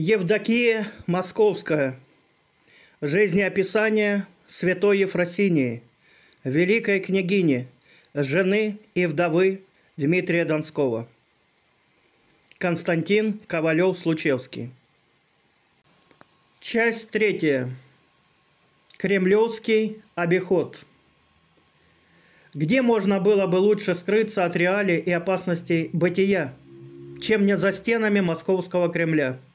Евдокия Московская. Жизнеописание святой Ефросинии, великой княгини, жены и вдовы Дмитрия Донского. Константин Ковалев-Случевский. Часть третья. Кремлевский обиход. Где можно было бы лучше скрыться от реалий и опасностей бытия, чем не за стенами московского Кремля –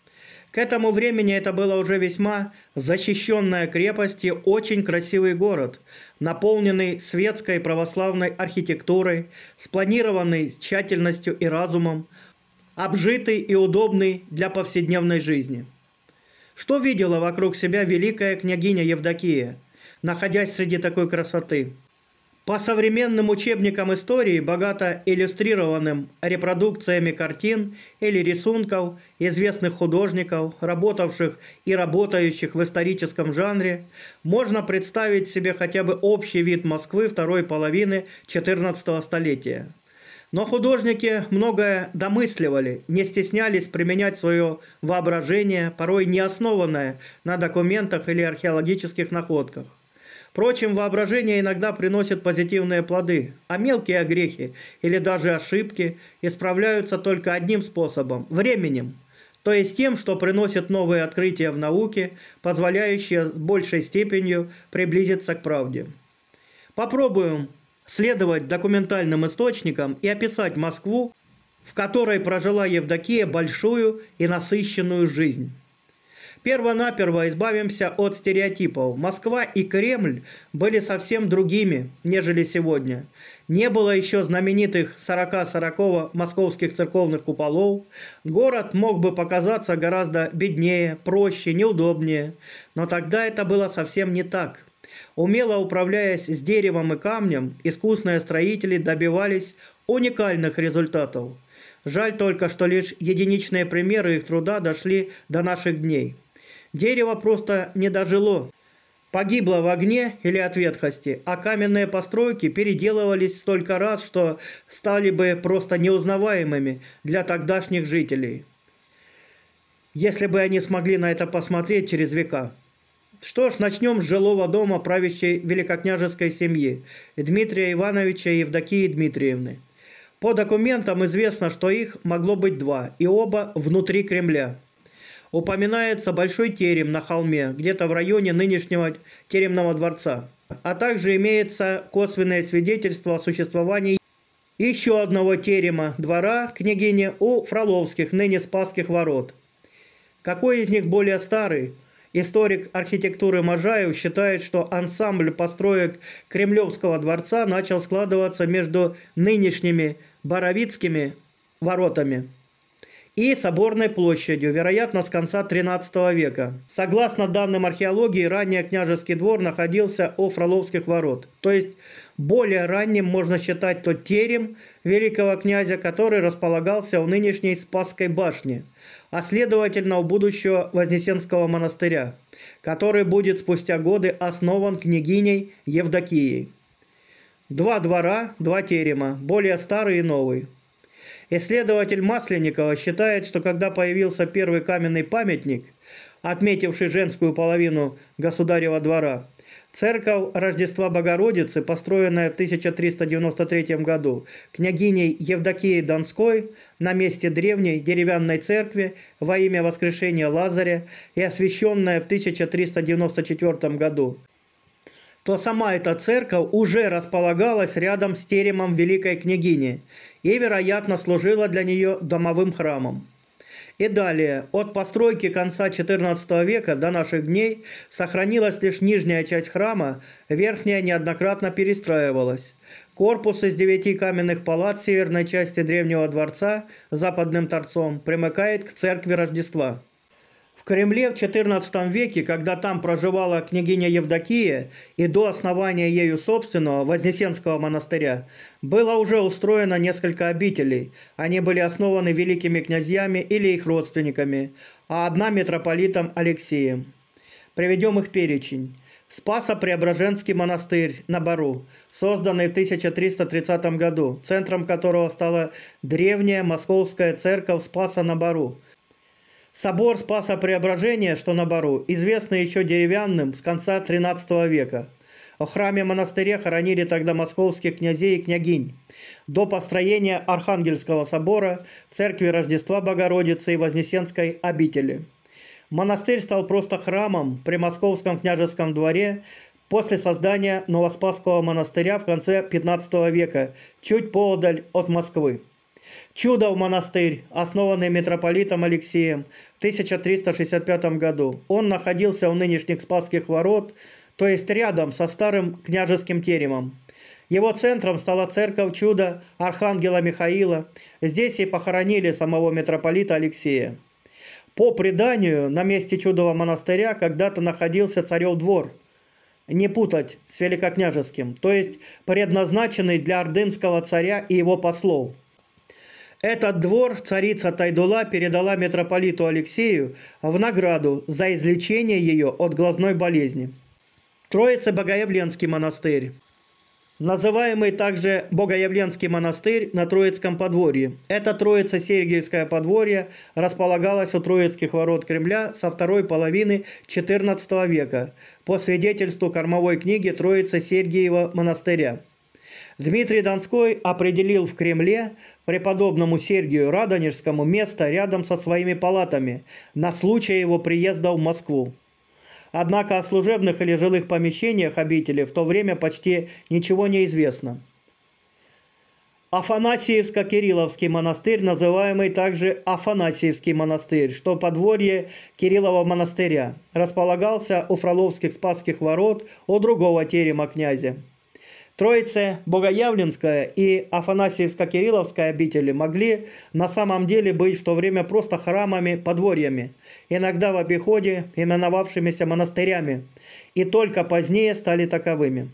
к этому времени это была уже весьма защищенная крепость и очень красивый город, наполненный светской православной архитектурой, спланированный с тщательностью и разумом, обжитый и удобный для повседневной жизни. Что видела вокруг себя великая княгиня Евдокия, находясь среди такой красоты? По современным учебникам истории, богато иллюстрированным репродукциями картин или рисунков известных художников, работавших и работающих в историческом жанре, можно представить себе хотя бы общий вид Москвы второй половины XIV столетия. Но художники многое домысливали, не стеснялись применять свое воображение, порой не основанное на документах или археологических находках. Впрочем, воображение иногда приносит позитивные плоды, а мелкие огрехи или даже ошибки исправляются только одним способом – временем. То есть тем, что приносит новые открытия в науке, позволяющие с большей степенью приблизиться к правде. Попробуем следовать документальным источникам и описать Москву, в которой прожила Евдокия большую и насыщенную жизнь. Первонаперво избавимся от стереотипов. Москва и Кремль были совсем другими, нежели сегодня. Не было еще знаменитых 40-40 московских церковных куполов. Город мог бы показаться гораздо беднее, проще, неудобнее. Но тогда это было совсем не так. Умело управляясь с деревом и камнем, искусные строители добивались уникальных результатов. Жаль только, что лишь единичные примеры их труда дошли до наших дней. Дерево просто не дожило. Погибло в огне или от ветхости, а каменные постройки переделывались столько раз, что стали бы просто неузнаваемыми для тогдашних жителей. Если бы они смогли на это посмотреть через века. Что ж, начнем с жилого дома правящей великокняжеской семьи Дмитрия Ивановича и Евдокии Дмитриевны. По документам известно, что их могло быть два, и оба внутри Кремля упоминается большой терем на холме, где-то в районе нынешнего теремного дворца. А также имеется косвенное свидетельство о существовании еще одного терема двора княгини у Фроловских, ныне Спасских ворот. Какой из них более старый? Историк архитектуры Можаев считает, что ансамбль построек Кремлевского дворца начал складываться между нынешними Боровицкими воротами и Соборной площадью, вероятно, с конца 13 века. Согласно данным археологии, ранее княжеский двор находился у Фроловских ворот. То есть более ранним можно считать тот терем великого князя, который располагался у нынешней Спасской башни, а следовательно у будущего Вознесенского монастыря, который будет спустя годы основан княгиней Евдокией. Два двора, два терема, более старый и новый. Исследователь Масленникова считает, что когда появился первый каменный памятник, отметивший женскую половину государева двора, Церковь Рождества Богородицы, построенная в 1393 году княгиней Евдокией Донской на месте древней деревянной церкви во имя воскрешения Лазаря и освященная в 1394 году, то сама эта церковь уже располагалась рядом с теремом Великой Княгини и, вероятно, служила для нее домовым храмом. И далее, от постройки конца XIV века до наших дней сохранилась лишь нижняя часть храма, верхняя неоднократно перестраивалась. Корпус из девяти каменных палат северной части древнего дворца западным торцом примыкает к церкви Рождества. Кремле в XIV веке, когда там проживала княгиня Евдокия и до основания ею собственного Вознесенского монастыря, было уже устроено несколько обителей. Они были основаны великими князьями или их родственниками, а одна митрополитом Алексеем. Приведем их перечень. Спасо-Преображенский монастырь на Бару, созданный в 1330 году, центром которого стала древняя московская церковь Спаса на Бару – Собор Спаса Преображения, что на Бару, известный еще деревянным с конца XIII века. В храме-монастыре хоронили тогда московских князей и княгинь. До построения Архангельского собора, церкви Рождества Богородицы и Вознесенской обители. Монастырь стал просто храмом при Московском княжеском дворе после создания Новоспасского монастыря в конце XV века, чуть поодаль от Москвы. Чудо в монастырь, основанный митрополитом Алексеем в 1365 году. Он находился у нынешних Спасских ворот, то есть рядом со старым княжеским теремом. Его центром стала церковь чуда Архангела Михаила. Здесь и похоронили самого митрополита Алексея. По преданию, на месте чудового монастыря когда-то находился царев двор. Не путать с великокняжеским, то есть предназначенный для ордынского царя и его послов – этот двор царица Тайдула передала митрополиту Алексею в награду за излечение ее от глазной болезни. Троице Богоявленский монастырь. Называемый также Богоявленский монастырь на Троицком подворье. Это Троица-Сергиевское подворье располагалось у Троицких ворот Кремля со второй половины XIV века по свидетельству кормовой книги Троица-Сергиева монастыря. Дмитрий Донской определил в Кремле преподобному Сергию Радонежскому место рядом со своими палатами на случай его приезда в Москву. Однако о служебных или жилых помещениях обители в то время почти ничего не известно. Афанасиевско-Кирилловский монастырь, называемый также Афанасиевский монастырь, что подворье Кириллова монастыря, располагался у Фроловских Спасских ворот у другого терема князя. Троицы Богоявленская и Афанасьевско-Кирилловская обители могли на самом деле быть в то время просто храмами-подворьями, иногда в обиходе именовавшимися монастырями, и только позднее стали таковыми.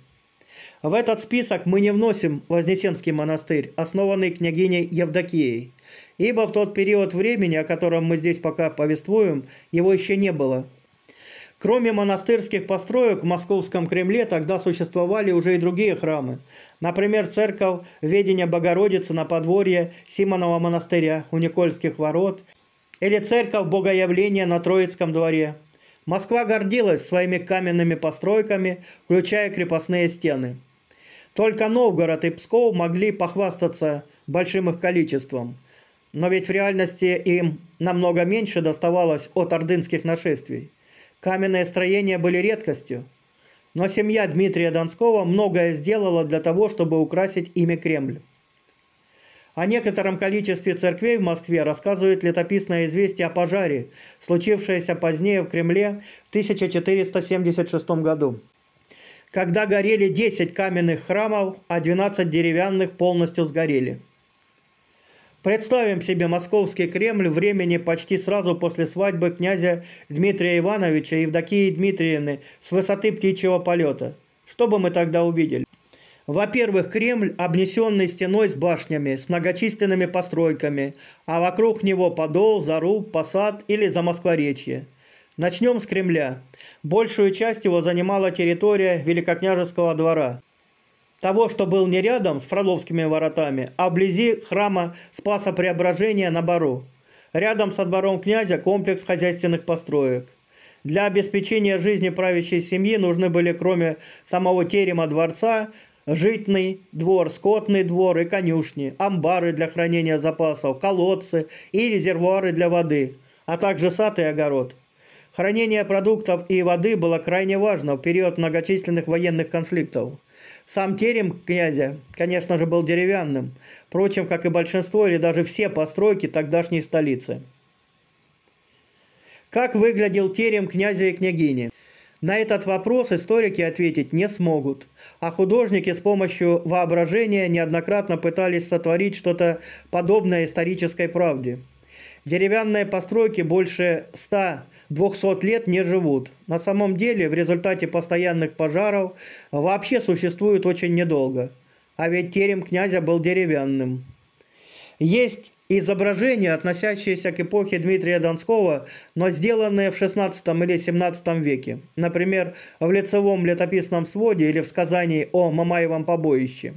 В этот список мы не вносим Вознесенский монастырь, основанный княгиней Евдокией, ибо в тот период времени, о котором мы здесь пока повествуем, его еще не было – Кроме монастырских построек в Московском Кремле тогда существовали уже и другие храмы. Например, церковь Ведения Богородицы на подворье Симонова монастыря у Никольских ворот или церковь Богоявления на Троицком дворе. Москва гордилась своими каменными постройками, включая крепостные стены. Только Новгород и Псков могли похвастаться большим их количеством. Но ведь в реальности им намного меньше доставалось от ордынских нашествий. Каменные строения были редкостью, но семья Дмитрия Донского многое сделала для того, чтобы украсить имя Кремль. О некотором количестве церквей в Москве рассказывает летописное известие о пожаре, случившееся позднее в Кремле в 1476 году, когда горели 10 каменных храмов, а 12 деревянных полностью сгорели – Представим себе московский Кремль времени почти сразу после свадьбы князя Дмитрия Ивановича и Евдокии Дмитриевны с высоты птичьего полета. Что бы мы тогда увидели? Во-первых, Кремль, обнесенный стеной с башнями, с многочисленными постройками, а вокруг него Подол, Заруб, Посад или Замоскворечье. Начнем с Кремля. Большую часть его занимала территория Великокняжеского двора того, что был не рядом с Фроловскими воротами, а вблизи храма Спаса Преображения на Бару. Рядом с отбором князя комплекс хозяйственных построек. Для обеспечения жизни правящей семьи нужны были, кроме самого терема дворца, житный двор, скотный двор и конюшни, амбары для хранения запасов, колодцы и резервуары для воды, а также сад и огород. Хранение продуктов и воды было крайне важно в период многочисленных военных конфликтов. Сам терем князя, конечно же, был деревянным, впрочем, как и большинство или даже все постройки тогдашней столицы. Как выглядел терем князя и княгини? На этот вопрос историки ответить не смогут, а художники с помощью воображения неоднократно пытались сотворить что-то подобное исторической правде. Деревянные постройки больше 100-200 лет не живут. На самом деле в результате постоянных пожаров вообще существуют очень недолго. А ведь терем князя был деревянным. Есть изображения, относящиеся к эпохе Дмитрия Донского, но сделанные в XVI или XVII веке. Например, в лицевом летописном своде или в сказании о Мамаевом побоище.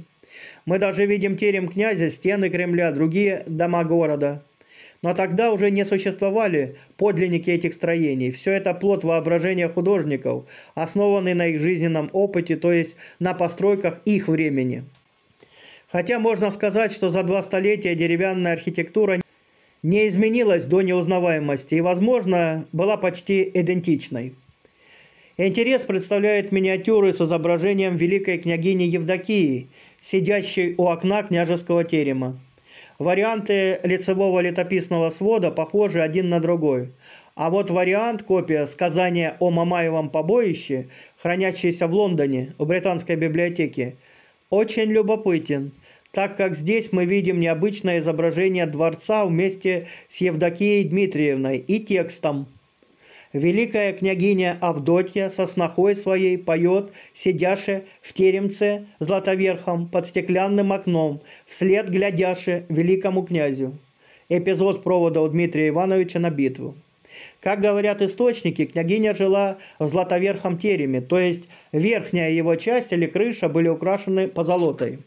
Мы даже видим терем князя, стены Кремля, другие дома города – но тогда уже не существовали подлинники этих строений. Все это плод воображения художников, основанный на их жизненном опыте, то есть на постройках их времени. Хотя можно сказать, что за два столетия деревянная архитектура не изменилась до неузнаваемости и, возможно, была почти идентичной. Интерес представляют миниатюры с изображением великой княгини Евдокии, сидящей у окна княжеского терема. Варианты лицевого летописного свода похожи один на другой. А вот вариант копия сказания о Мамаевом побоище, хранящейся в Лондоне, в Британской библиотеке, очень любопытен, так как здесь мы видим необычное изображение дворца вместе с Евдокией Дмитриевной и текстом – Великая княгиня Авдотья со снохой своей поет, сидяше в теремце златоверхом под стеклянным окном, вслед глядяше великому князю. Эпизод провода у Дмитрия Ивановича на битву. Как говорят источники, княгиня жила в златоверхом тереме, то есть верхняя его часть или крыша были украшены позолотой.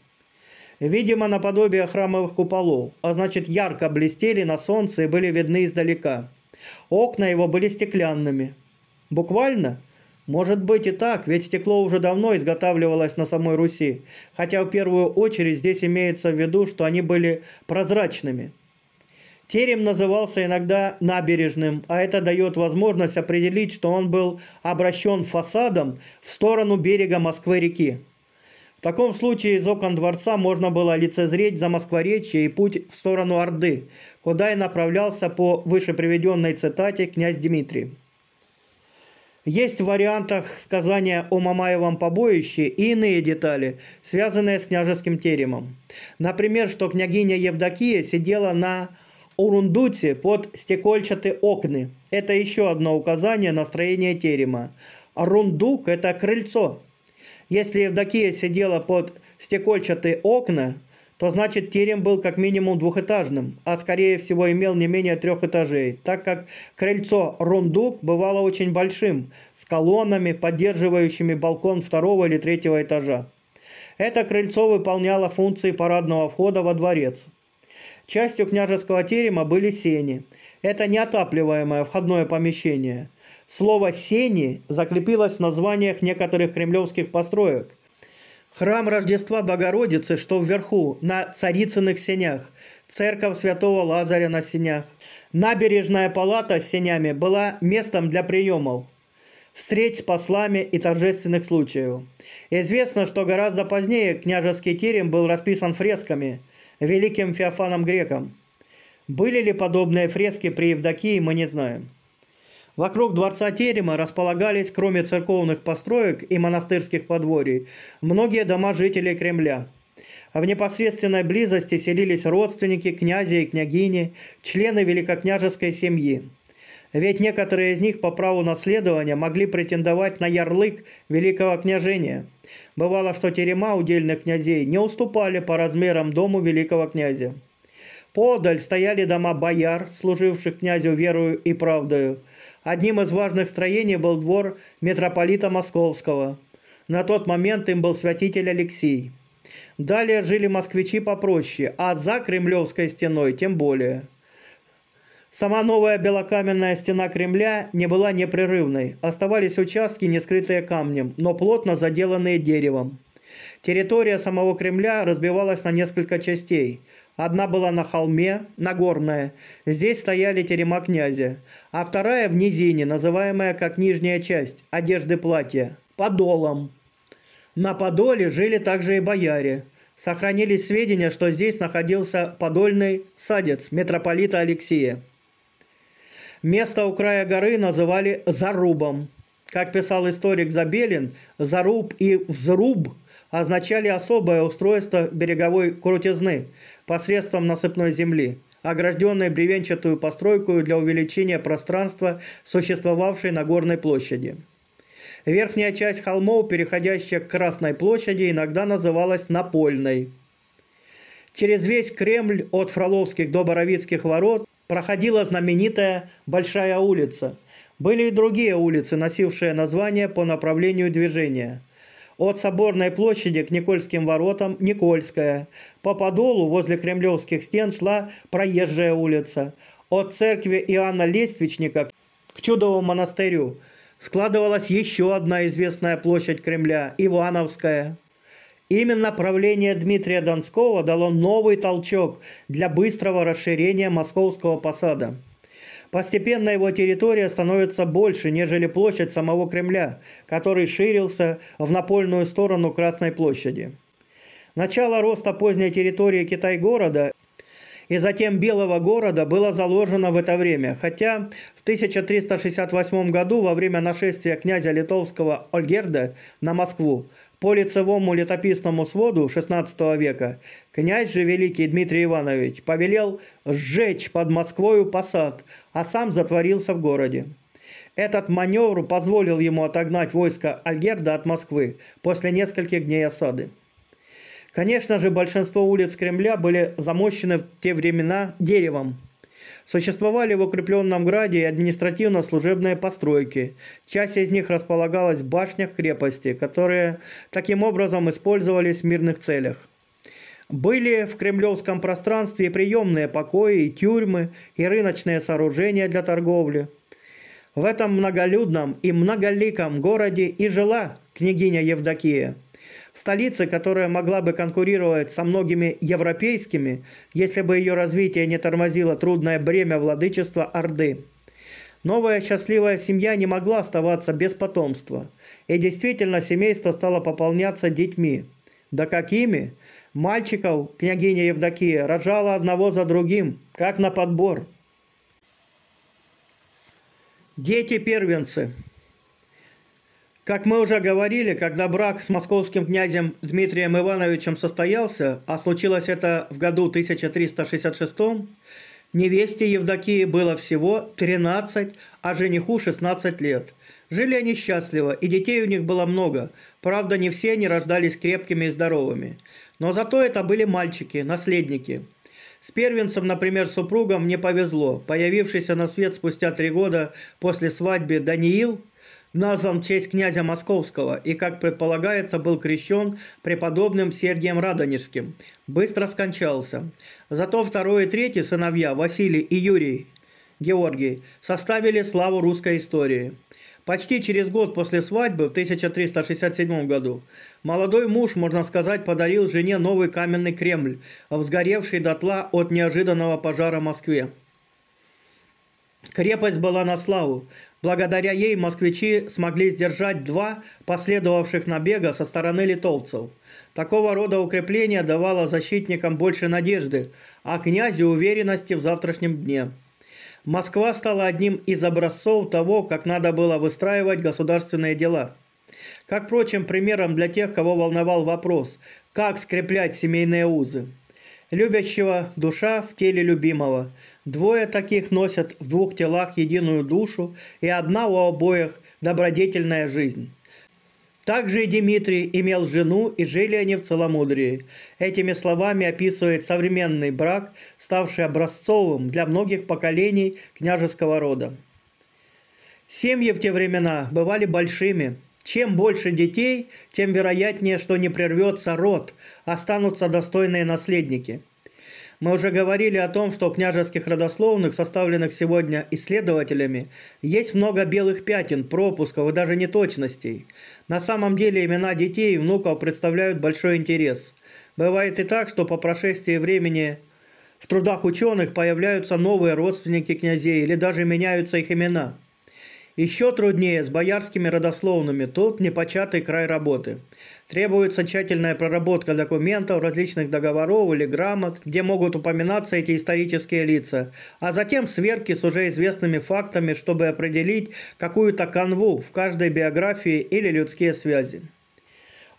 Видимо, наподобие храмовых куполов, а значит ярко блестели на солнце и были видны издалека. Окна его были стеклянными. Буквально? Может быть и так, ведь стекло уже давно изготавливалось на самой Руси, хотя в первую очередь здесь имеется в виду, что они были прозрачными. Терем назывался иногда набережным, а это дает возможность определить, что он был обращен фасадом в сторону берега Москвы-реки. В таком случае из окон дворца можно было лицезреть за Москворечье и путь в сторону Орды, куда и направлялся по выше приведенной цитате князь Дмитрий. Есть в вариантах сказания о Мамаевом побоище и иные детали, связанные с княжеским теремом. Например, что княгиня Евдокия сидела на Урундуте под стекольчатые окны. Это еще одно указание на строение терема. Рундук – это крыльцо, если Евдокия сидела под стекольчатые окна, то значит терем был как минимум двухэтажным, а скорее всего имел не менее трех этажей, так как крыльцо рундук бывало очень большим, с колоннами, поддерживающими балкон второго или третьего этажа. Это крыльцо выполняло функции парадного входа во дворец. Частью княжеского терема были сени – это неотапливаемое входное помещение. Слово «сени» закрепилось в названиях некоторых кремлевских построек. Храм Рождества Богородицы, что вверху, на Царицыных сенях, церковь Святого Лазаря на сенях. Набережная палата с сенями была местом для приемов, встреч с послами и торжественных случаев. Известно, что гораздо позднее княжеский терем был расписан фресками, великим Феофаном Греком. Были ли подобные фрески при Евдокии, мы не знаем. Вокруг дворца Терема располагались, кроме церковных построек и монастырских подворий, многие дома жителей Кремля. А в непосредственной близости селились родственники, князи и княгини, члены великокняжеской семьи. Ведь некоторые из них по праву наследования могли претендовать на ярлык великого княжения. Бывало, что терема удельных князей не уступали по размерам дому великого князя. Подаль стояли дома бояр, служивших князю верою и правдою. Одним из важных строений был двор митрополита Московского. На тот момент им был святитель Алексей. Далее жили москвичи попроще, а за Кремлевской стеной тем более. Сама новая белокаменная стена Кремля не была непрерывной. Оставались участки, не скрытые камнем, но плотно заделанные деревом. Территория самого Кремля разбивалась на несколько частей. Одна была на холме, Нагорная, здесь стояли терема князя, а вторая в низине, называемая как нижняя часть одежды платья, подолом. На подоле жили также и бояре. Сохранились сведения, что здесь находился подольный садец митрополита Алексея. Место у края горы называли Зарубом. Как писал историк Забелин, Заруб и Взруб – означали особое устройство береговой крутизны посредством насыпной земли, огражденной бревенчатую постройку для увеличения пространства, существовавшей на горной площади. Верхняя часть холмов, переходящая к Красной площади, иногда называлась Напольной. Через весь Кремль от Фроловских до Боровицких ворот проходила знаменитая Большая улица. Были и другие улицы, носившие название по направлению движения – от Соборной площади к Никольским воротам – Никольская. По Подолу возле кремлевских стен шла проезжая улица. От церкви Иоанна Лествичника к Чудовому монастырю складывалась еще одна известная площадь Кремля – Ивановская. Именно правление Дмитрия Донского дало новый толчок для быстрого расширения московского посада – Постепенно его территория становится больше, нежели площадь самого Кремля, который ширился в напольную сторону Красной площади. Начало роста поздней территории Китай-города и затем Белого города было заложено в это время, хотя в 1368 году во время нашествия князя литовского Ольгерда на Москву по лицевому летописному своду XVI века князь же Великий Дмитрий Иванович повелел сжечь под Москвою посад, а сам затворился в городе. Этот маневр позволил ему отогнать войско Альгерда от Москвы после нескольких дней осады. Конечно же, большинство улиц Кремля были замощены в те времена деревом – Существовали в укрепленном граде и административно-служебные постройки. Часть из них располагалась в башнях крепости, которые таким образом использовались в мирных целях. Были в кремлевском пространстве приемные покои и тюрьмы, и рыночные сооружения для торговли. В этом многолюдном и многоликом городе и жила княгиня Евдокия – Столица, которая могла бы конкурировать со многими европейскими, если бы ее развитие не тормозило трудное бремя владычества Орды. Новая счастливая семья не могла оставаться без потомства, и действительно семейство стало пополняться детьми. Да какими? Мальчиков княгиня Евдокия рожала одного за другим, как на подбор. Дети-первенцы – как мы уже говорили, когда брак с московским князем Дмитрием Ивановичем состоялся, а случилось это в году 1366, невесте Евдокии было всего 13, а жениху 16 лет. Жили они счастливо, и детей у них было много. Правда, не все они рождались крепкими и здоровыми. Но зато это были мальчики, наследники. С первенцем, например, супругом мне повезло. Появившийся на свет спустя три года после свадьбы Даниил – назван в честь князя Московского и, как предполагается, был крещен преподобным Сергием Радонежским. Быстро скончался. Зато второй и третий сыновья, Василий и Юрий Георгий, составили славу русской истории. Почти через год после свадьбы, в 1367 году, молодой муж, можно сказать, подарил жене новый каменный Кремль, взгоревший дотла от неожиданного пожара в Москве. Крепость была на славу. Благодаря ей москвичи смогли сдержать два последовавших набега со стороны литовцев. Такого рода укрепление давало защитникам больше надежды, а князю уверенности в завтрашнем дне. Москва стала одним из образцов того, как надо было выстраивать государственные дела. Как, впрочем, примером для тех, кого волновал вопрос, как скреплять семейные узы любящего душа в теле любимого. Двое таких носят в двух телах единую душу, и одна у обоих добродетельная жизнь. Также и Дмитрий имел жену, и жили они в целомудрии. Этими словами описывает современный брак, ставший образцовым для многих поколений княжеского рода. Семьи в те времена бывали большими – чем больше детей, тем вероятнее, что не прервется род, останутся достойные наследники. Мы уже говорили о том, что у княжеских родословных, составленных сегодня исследователями, есть много белых пятен, пропусков и даже неточностей. На самом деле имена детей и внуков представляют большой интерес. Бывает и так, что по прошествии времени в трудах ученых появляются новые родственники князей или даже меняются их имена – еще труднее с боярскими родословными, тут непочатый край работы. Требуется тщательная проработка документов, различных договоров или грамот, где могут упоминаться эти исторические лица, а затем сверки с уже известными фактами, чтобы определить какую-то канву в каждой биографии или людские связи.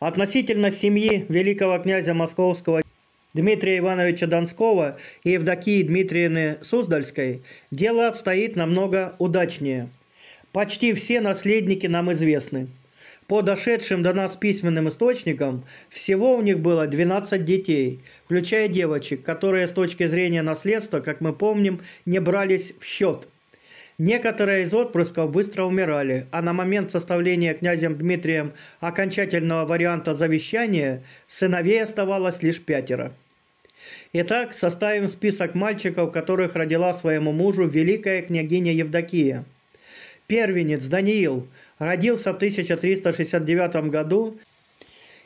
Относительно семьи великого князя Московского Дмитрия Ивановича Донского и Евдокии Дмитриевны Суздальской дело обстоит намного удачнее – Почти все наследники нам известны. По дошедшим до нас письменным источникам, всего у них было 12 детей, включая девочек, которые с точки зрения наследства, как мы помним, не брались в счет. Некоторые из отпрысков быстро умирали, а на момент составления князем Дмитрием окончательного варианта завещания сыновей оставалось лишь пятеро. Итак, составим список мальчиков, которых родила своему мужу великая княгиня Евдокия – первенец Даниил родился в 1369 году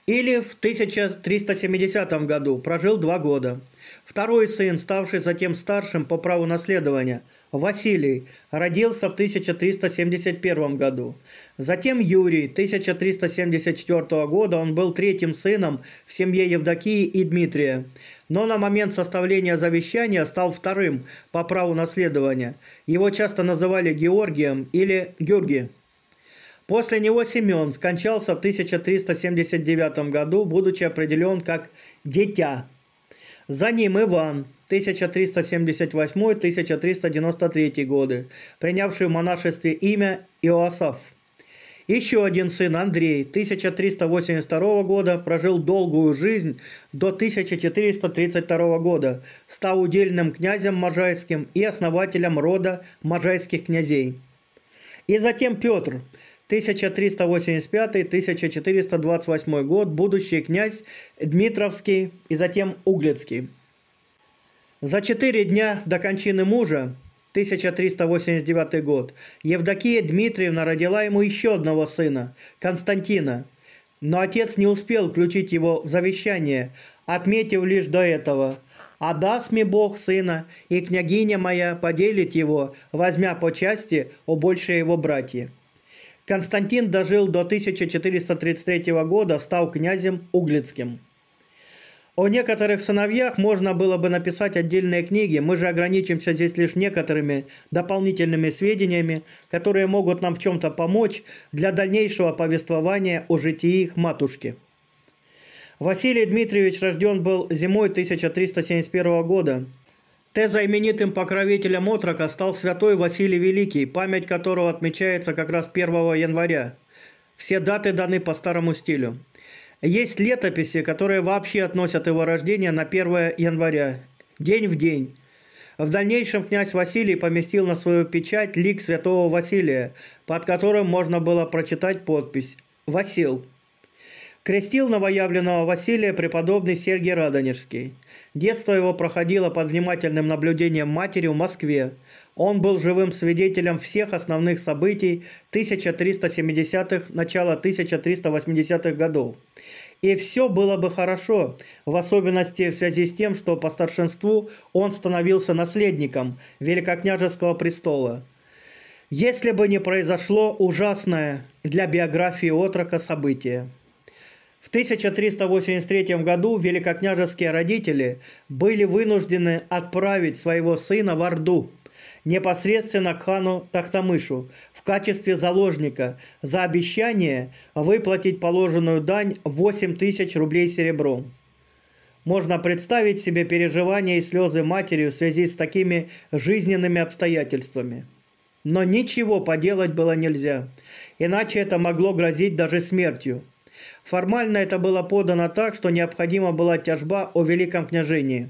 или в 1370 году, прожил два года – Второй сын, ставший затем старшим по праву наследования, Василий, родился в 1371 году. Затем Юрий, 1374 года, он был третьим сыном в семье Евдокии и Дмитрия, но на момент составления завещания стал вторым по праву наследования. Его часто называли Георгием или Георгий. После него Семен скончался в 1379 году, будучи определен как «дитя» За ним Иван, 1378-1393 годы, принявший в монашестве имя Иоасаф. Еще один сын Андрей, 1382 года, прожил долгую жизнь до 1432 года, стал удельным князем можайским и основателем рода можайских князей. И затем Петр, 1385-1428 год, будущий князь Дмитровский и затем Углицкий. За четыре дня до кончины мужа, 1389 год, Евдокия Дмитриевна родила ему еще одного сына, Константина. Но отец не успел включить его в завещание, отметив лишь до этого – а даст мне Бог сына, и княгиня моя поделит его, возьмя по части у больше его братья. Константин дожил до 1433 года, стал князем Углицким. О некоторых сыновьях можно было бы написать отдельные книги, мы же ограничимся здесь лишь некоторыми дополнительными сведениями, которые могут нам в чем-то помочь для дальнейшего повествования о житии их матушки. Василий Дмитриевич рожден был зимой 1371 года – те знаменитым покровителем отрока стал святой Василий Великий, память которого отмечается как раз 1 января. Все даты даны по старому стилю. Есть летописи, которые вообще относят его рождение на 1 января, день в день. В дальнейшем князь Василий поместил на свою печать лик святого Василия, под которым можно было прочитать подпись «Васил». Крестил новоявленного Василия преподобный Сергий Радонежский. Детство его проходило под внимательным наблюдением матери в Москве. Он был живым свидетелем всех основных событий 1370-х, начала 1380-х годов. И все было бы хорошо, в особенности в связи с тем, что по старшинству он становился наследником Великокняжеского престола. Если бы не произошло ужасное для биографии отрока событие. В 1383 году великокняжеские родители были вынуждены отправить своего сына в Орду, непосредственно к хану Тахтамышу, в качестве заложника за обещание выплатить положенную дань 8 тысяч рублей серебром. Можно представить себе переживания и слезы матери в связи с такими жизненными обстоятельствами. Но ничего поделать было нельзя, иначе это могло грозить даже смертью – Формально это было подано так, что необходима была тяжба о великом княжении.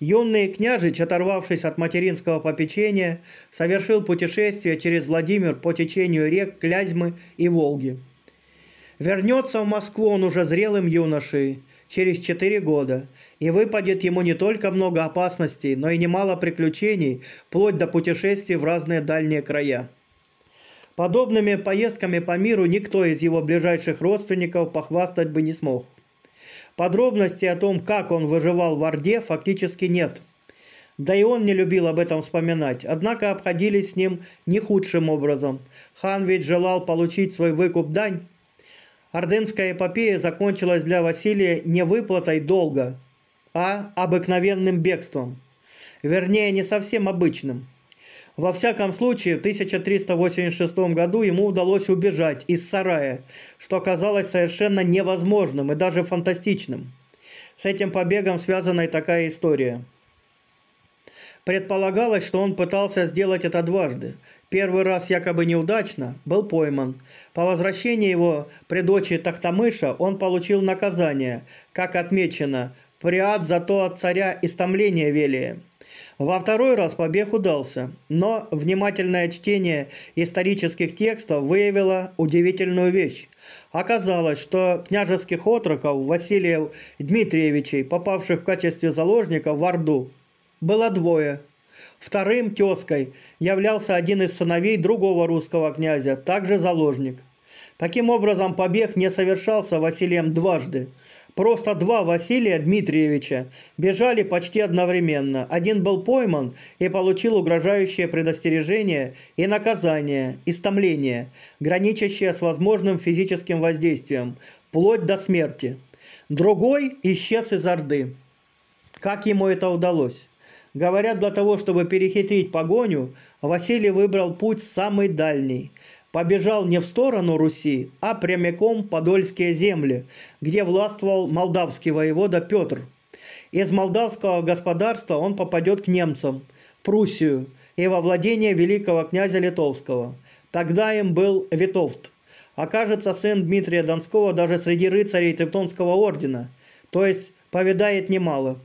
Юный княжич, оторвавшись от материнского попечения, совершил путешествие через Владимир по течению рек Клязьмы и Волги. Вернется в Москву он уже зрелым юношей через четыре года, и выпадет ему не только много опасностей, но и немало приключений, вплоть до путешествий в разные дальние края. Подобными поездками по миру никто из его ближайших родственников похвастать бы не смог. Подробностей о том, как он выживал в Орде, фактически нет. Да и он не любил об этом вспоминать, однако обходились с ним не худшим образом. Хан ведь желал получить свой выкуп дань. Орденская эпопея закончилась для Василия не выплатой долга, а обыкновенным бегством. Вернее, не совсем обычным – во всяком случае, в 1386 году ему удалось убежать из сарая, что оказалось совершенно невозможным и даже фантастичным. С этим побегом связана и такая история. Предполагалось, что он пытался сделать это дважды. Первый раз якобы неудачно, был пойман. По возвращении его при дочери Тахтамыша он получил наказание, как отмечено, фриат зато от царя истомление велия. Во второй раз побег удался, но внимательное чтение исторических текстов выявило удивительную вещь. Оказалось, что княжеских отроков Василиев Дмитриевичей, попавших в качестве заложников в Орду, было двое. Вторым тезкой являлся один из сыновей другого русского князя, также заложник. Таким образом, побег не совершался Василием дважды – Просто два Василия Дмитриевича бежали почти одновременно. Один был пойман и получил угрожающее предостережение и наказание, истомление, граничащее с возможным физическим воздействием, вплоть до смерти. Другой исчез из Орды. Как ему это удалось? Говорят, для того, чтобы перехитрить погоню, Василий выбрал путь самый дальний – побежал не в сторону Руси, а прямиком в Подольские земли, где властвовал молдавский воевода Петр. Из молдавского господарства он попадет к немцам, Пруссию и во владение великого князя Литовского. Тогда им был Витовт. Окажется сын Дмитрия Донского даже среди рыцарей Тевтонского ордена, то есть повидает немало.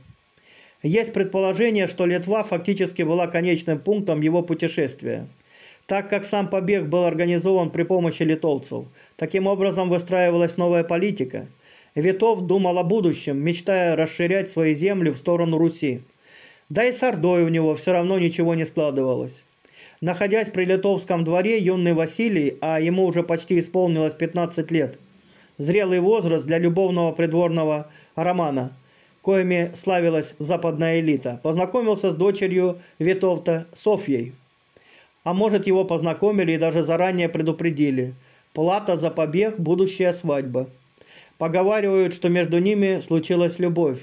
Есть предположение, что Литва фактически была конечным пунктом его путешествия – так как сам побег был организован при помощи литовцев. Таким образом выстраивалась новая политика. Витов думал о будущем, мечтая расширять свои земли в сторону Руси. Да и с Ордой у него все равно ничего не складывалось. Находясь при литовском дворе, юный Василий, а ему уже почти исполнилось 15 лет, зрелый возраст для любовного придворного романа, коими славилась западная элита, познакомился с дочерью Витовта Софьей. А может его познакомили и даже заранее предупредили. Плата за побег – будущая свадьба. Поговаривают, что между ними случилась любовь.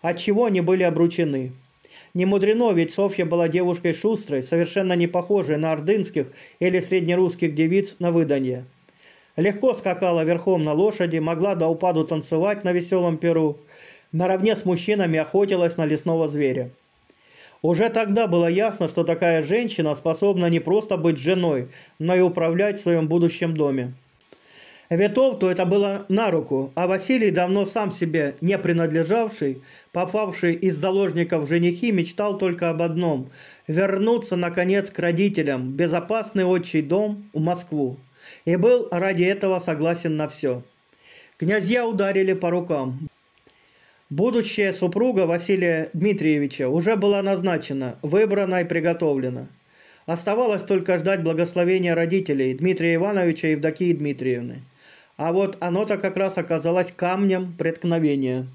От чего они были обручены? Не мудрено, ведь Софья была девушкой шустрой, совершенно не похожей на ордынских или среднерусских девиц на выданье. Легко скакала верхом на лошади, могла до упаду танцевать на веселом перу. Наравне с мужчинами охотилась на лесного зверя. Уже тогда было ясно, что такая женщина способна не просто быть женой, но и управлять в своем будущем доме. Витовту это было на руку, а Василий, давно сам себе не принадлежавший, попавший из заложников женихи, мечтал только об одном – вернуться, наконец, к родителям, безопасный отчий дом в Москву. И был ради этого согласен на все. Князья ударили по рукам. Будущая супруга Василия Дмитриевича уже была назначена, выбрана и приготовлена. Оставалось только ждать благословения родителей Дмитрия Ивановича и Евдокии Дмитриевны. А вот оно-то как раз оказалось камнем преткновения.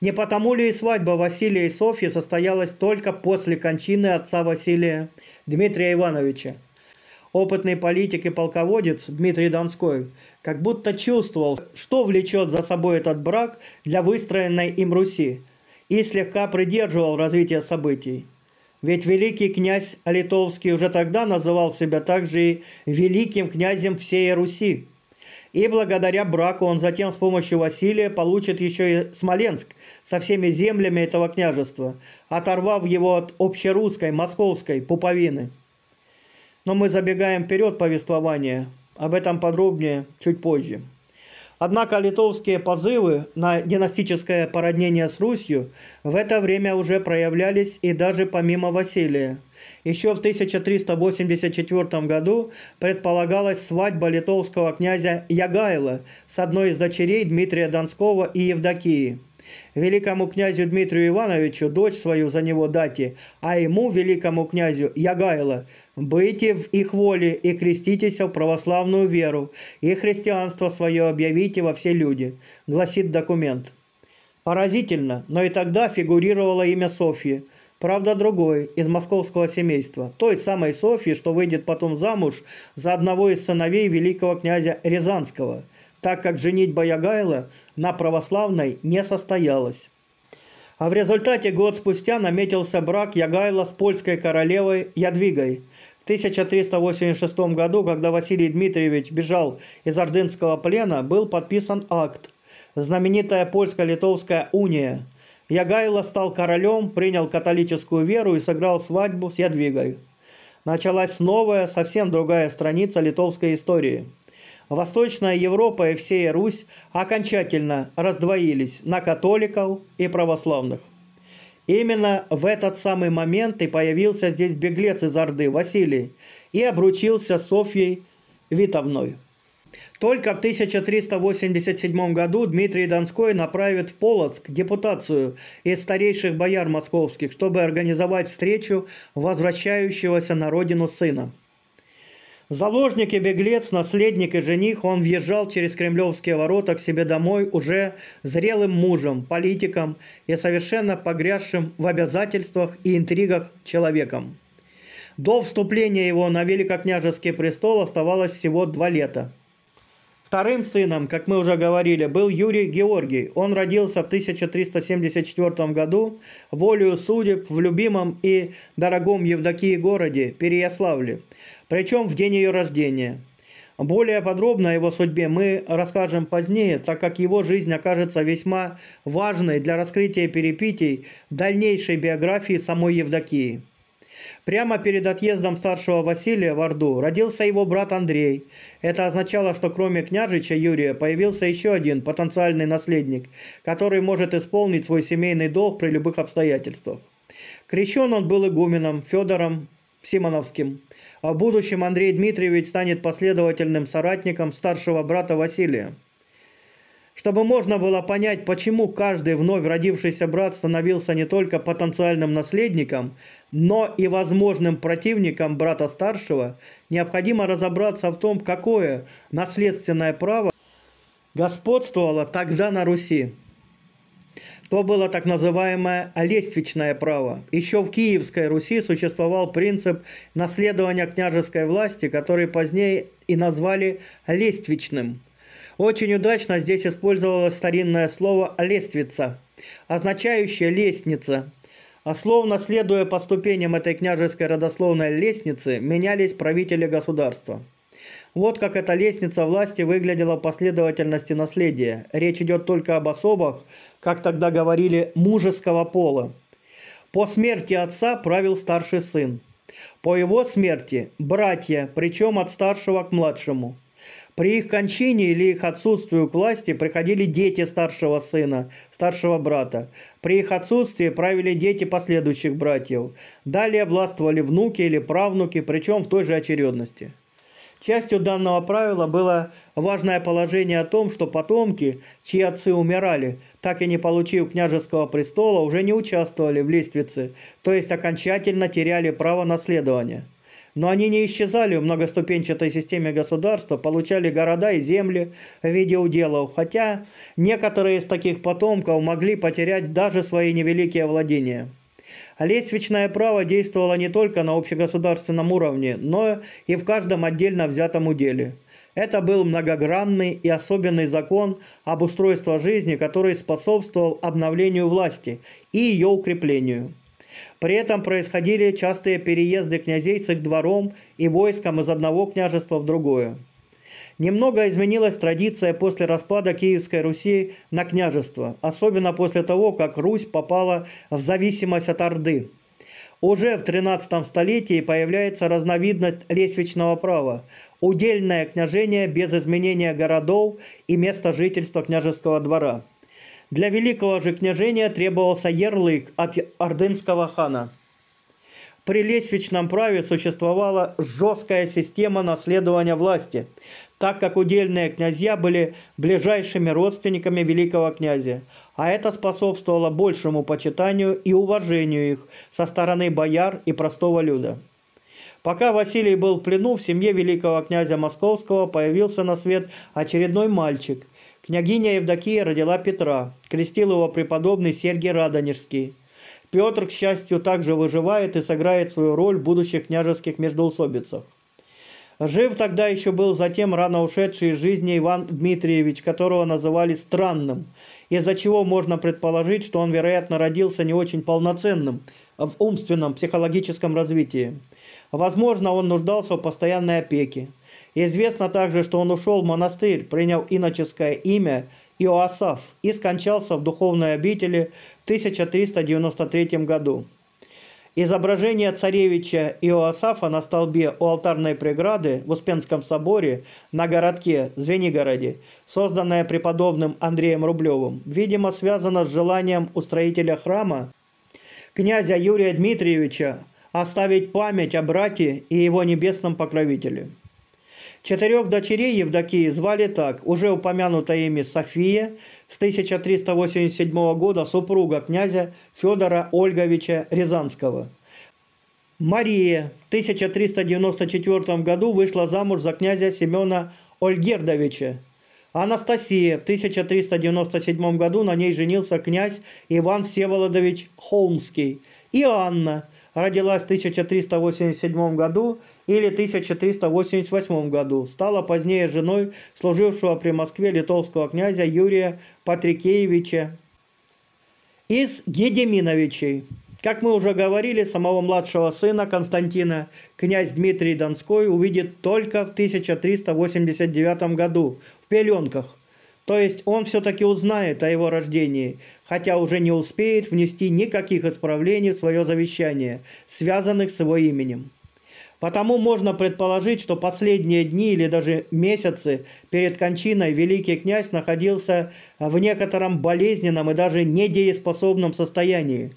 Не потому ли и свадьба Василия и Софьи состоялась только после кончины отца Василия Дмитрия Ивановича – Опытный политик и полководец Дмитрий Донской как будто чувствовал, что влечет за собой этот брак для выстроенной им Руси, и слегка придерживал развитие событий. Ведь великий князь Литовский уже тогда называл себя также и великим князем всей Руси. И благодаря браку он затем с помощью Василия получит еще и Смоленск со всеми землями этого княжества, оторвав его от общерусской московской пуповины. Но мы забегаем вперед повествования, об этом подробнее чуть позже. Однако литовские позывы на династическое породнение с Русью в это время уже проявлялись и даже помимо Василия. Еще в 1384 году предполагалась свадьба литовского князя Ягайла с одной из дочерей Дмитрия Донского и Евдокии – Великому князю Дмитрию Ивановичу дочь свою за него дати, а ему, великому князю Ягайло, «Быйте в их воле и креститесь в православную веру, и христианство свое объявите во все люди», – гласит документ. Поразительно, но и тогда фигурировало имя Софьи. Правда, другой, из московского семейства, той самой Софьи, что выйдет потом замуж за одного из сыновей великого князя Рязанского – так как женитьба Ягайла на православной не состоялась. А в результате год спустя наметился брак Ягайла с польской королевой Ядвигой. В 1386 году, когда Василий Дмитриевич бежал из ордынского плена, был подписан акт «Знаменитая польско-литовская уния». Ягайло стал королем, принял католическую веру и сыграл свадьбу с Ядвигой. Началась новая, совсем другая страница литовской истории – Восточная Европа и всея Русь окончательно раздвоились на католиков и православных. Именно в этот самый момент и появился здесь беглец из Орды Василий и обручился с Софьей Витовной. Только в 1387 году Дмитрий Донской направит в Полоцк депутацию из старейших бояр московских, чтобы организовать встречу возвращающегося на родину сына. Заложник и беглец, наследник и жених, он въезжал через кремлевские ворота к себе домой уже зрелым мужем, политиком и совершенно погрязшим в обязательствах и интригах человеком. До вступления его на великокняжеский престол оставалось всего два лета – Вторым сыном, как мы уже говорили, был Юрий Георгий. Он родился в 1374 году волею судеб в любимом и дорогом Евдокии городе Переяславле, причем в день ее рождения. Более подробно о его судьбе мы расскажем позднее, так как его жизнь окажется весьма важной для раскрытия перепитий дальнейшей биографии самой Евдокии. Прямо перед отъездом старшего Василия в Орду родился его брат Андрей. Это означало, что кроме княжича Юрия появился еще один потенциальный наследник, который может исполнить свой семейный долг при любых обстоятельствах. Крещен он был игуменом Федором Симоновским. А в будущем Андрей Дмитриевич станет последовательным соратником старшего брата Василия чтобы можно было понять, почему каждый вновь родившийся брат становился не только потенциальным наследником, но и возможным противником брата старшего, необходимо разобраться в том, какое наследственное право господствовало тогда на Руси. То было так называемое лествичное право. Еще в Киевской Руси существовал принцип наследования княжеской власти, который позднее и назвали лествичным – очень удачно здесь использовалось старинное слово «лествица», означающее «лестница». А словно следуя по ступеням этой княжеской родословной лестницы, менялись правители государства. Вот как эта лестница власти выглядела в последовательности наследия. Речь идет только об особах, как тогда говорили, мужеского пола. По смерти отца правил старший сын. По его смерти – братья, причем от старшего к младшему – при их кончине или их отсутствии к власти приходили дети старшего сына, старшего брата. При их отсутствии правили дети последующих братьев. Далее властвовали внуки или правнуки, причем в той же очередности. Частью данного правила было важное положение о том, что потомки, чьи отцы умирали, так и не получив княжеского престола, уже не участвовали в лествице, то есть окончательно теряли право наследования. Но они не исчезали в многоступенчатой системе государства, получали города и земли в виде уделов, хотя некоторые из таких потомков могли потерять даже свои невеликие владения. Лесвичное право действовало не только на общегосударственном уровне, но и в каждом отдельно взятом уделе. Это был многогранный и особенный закон об устройстве жизни, который способствовал обновлению власти и ее укреплению. При этом происходили частые переезды князей с их двором и войском из одного княжества в другое. Немного изменилась традиция после распада Киевской Руси на княжество, особенно после того, как Русь попала в зависимость от Орды. Уже в 13 столетии появляется разновидность лесвичного права – удельное княжение без изменения городов и места жительства княжеского двора – для великого же княжения требовался ярлык от ордынского хана. При лесвичном праве существовала жесткая система наследования власти, так как удельные князья были ближайшими родственниками великого князя, а это способствовало большему почитанию и уважению их со стороны бояр и простого люда. Пока Василий был в плену, в семье великого князя Московского появился на свет очередной мальчик – Княгиня Евдокия родила Петра, крестил его преподобный Сергий Радонежский. Петр, к счастью, также выживает и сыграет свою роль в будущих княжеских междоусобицах. Жив тогда еще был затем рано ушедший из жизни Иван Дмитриевич, которого называли «странным», из-за чего можно предположить, что он, вероятно, родился не очень полноценным, в умственном, психологическом развитии. Возможно, он нуждался в постоянной опеке. Известно также, что он ушел в монастырь, принял иноческое имя Иоасав и скончался в духовной обители в 1393 году. Изображение царевича Иоасафа на столбе у алтарной преграды в Успенском соборе на городке Звенигороде, созданное преподобным Андреем Рублевым, видимо, связано с желанием устроителя храма князя Юрия Дмитриевича оставить память о брате и его небесном покровителе. Четырех дочерей Евдокии звали так, уже упомянутая ими София, с 1387 года супруга князя Федора Ольговича Рязанского. Мария в 1394 году вышла замуж за князя Семена Ольгердовича, Анастасия. В 1397 году на ней женился князь Иван Всеволодович Холмский. И Анна родилась в 1387 году или 1388 году. Стала позднее женой служившего при Москве литовского князя Юрия Патрикеевича из Гедеминовичей. Как мы уже говорили, самого младшего сына Константина князь Дмитрий Донской увидит только в 1389 году пеленках. То есть он все-таки узнает о его рождении, хотя уже не успеет внести никаких исправлений в свое завещание, связанных с его именем. Потому можно предположить, что последние дни или даже месяцы перед кончиной великий князь находился в некотором болезненном и даже недееспособном состоянии.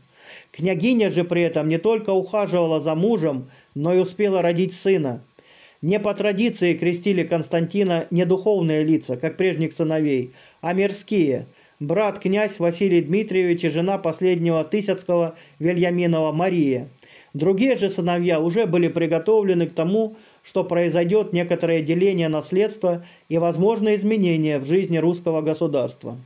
Княгиня же при этом не только ухаживала за мужем, но и успела родить сына – не по традиции крестили Константина не духовные лица, как прежних сыновей, а мирские. Брат князь Василий Дмитриевич и жена последнего Тысяцкого Вельяминова Мария. Другие же сыновья уже были приготовлены к тому, что произойдет некоторое деление наследства и возможные изменения в жизни русского государства.